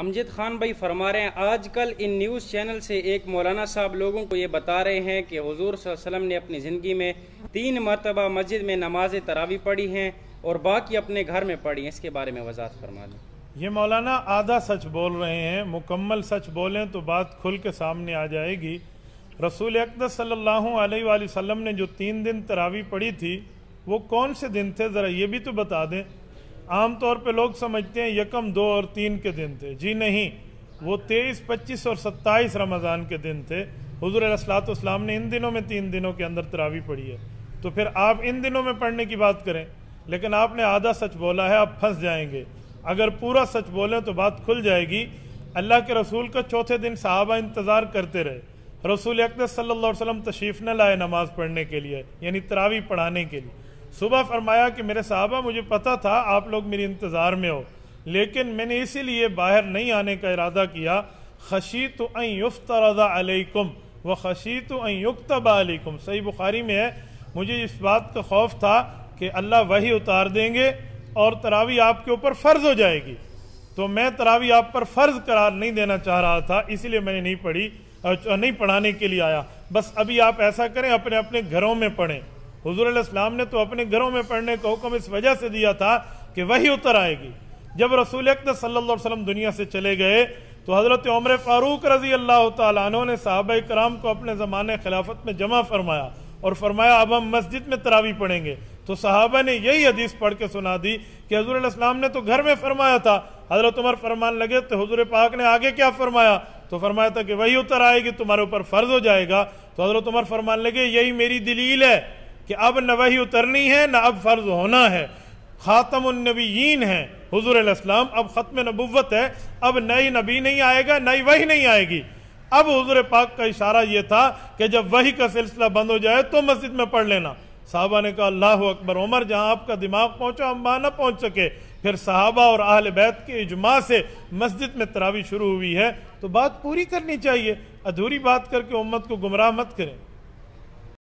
अमजद खान भाई फरमा रहे हैं आजकल इन न्यूज़ चैनल से एक मौलाना साहब लोगों को ये बता रहे हैं कि हजूर वसलम ने अपनी ज़िंदगी में तीन मरतबा मस्जिद में नमाज तरावी पढ़ी हैं और बाकी अपने घर में पढ़ी हैं इसके बारे में वजात फरमा लें ये मौलाना आधा सच बोल रहे हैं मुकम्मल सच बोलें तो बात खुल के सामने आ जाएगी रसूल अकदर सल्ला अलैहि ने जो तीन दिन तरावी पढ़ी थी वो कौन से दिन थे ज़रा ये भी तो बता दें आमतौर पे लोग समझते हैं यकम दो और तीन के दिन थे जी नहीं वो तेईस पच्चीस और सत्ताईस रमज़ान के दिन थे हजूर असलातम ने इन दिनों में तीन दिनों के अंदर तरावी पढ़ी है तो फिर आप इन दिनों में पढ़ने की बात करें लेकिन आपने आधा सच बोला है आप फंस जाएंगे अगर पूरा सच बोलें तो बात खुल जाएगी अल्लाह के रसूल का चौथे दिन साहबा इंतज़ार करते रहे रसूल अकदस सल्ला वसलम तशीफ़ न लाए नमाज़ पढ़ने के लिए यानी तरावी पढ़ाने के लिए सुबह फरमाया कि मेरे साहबा मुझे पता था आप लोग मेरी इंतज़ार में हो लेकिन मैंने इसीलिए बाहर नहीं आने का इरादा किया खशी तो युफ्त रजा अलैकुम व खशी तो युक्तबा अलैकुम सही बुखारी में है मुझे इस बात का खौफ था कि अल्लाह वही उतार देंगे और तरावी आपके ऊपर फ़र्ज हो जाएगी तो मैं तरावी आप पर फ़र्ज करार नहीं देना चाह रहा था इसीलिए मैंने नहीं पढ़ी नहीं पढ़ाने के लिए आया बस अभी आप ऐसा करें अपने अपने घरों में पढ़ें हजूर इस्लाम ने तो अपने घरों में पढ़ने का हुक्म इस वजह से दिया था कि वही उतर आएगी जब रसूल अकद सल्ला वसलम दुनिया से चले गए तो हज़रत उमर फ़ारूक रजी अल्लाह तु ने साहब कराम को अपने ज़माने खिलाफत में जमा फरमाया और फरमाया अब हम मस्जिद में तरावी पढ़ेंगे तो साहबा ने यही हदीस पढ़ के सुना दी कि हजूर इस्लाम ने तो घर में फरमाया था हज़रत उमर फरमान लगे तो हजूर पाक ने आगे क्या फरमाया तो फरमाया था कि वही उतर आएगी तुम्हारे ऊपर फ़र्ज हो जाएगा तो हज़रत उमर फरमान लगे यही मेरी दलील है कि अब न वही उतरनी है न अब फ़र्ज होना है ख़ातमनबीन है हजूरम अब ख़त्म नबुवत है अब नई नबी नहीं आएगा नई वही नहीं आएगी अब हजूर पाक का इशारा यह था कि जब वही का सिलसिला बंद हो जाए तो मस्जिद में पढ़ लेना साहबा ने कहा अल्लाह अकबर उमर जहाँ आपका दिमाग पहुँचा हम वहाँ ना पहुँच सके फिर साहबा और आहल बैत के इजमा से मस्जिद में तरावी शुरू हुई है तो बात पूरी करनी चाहिए अधूरी बात करके उम्मत को गुमराह मत करें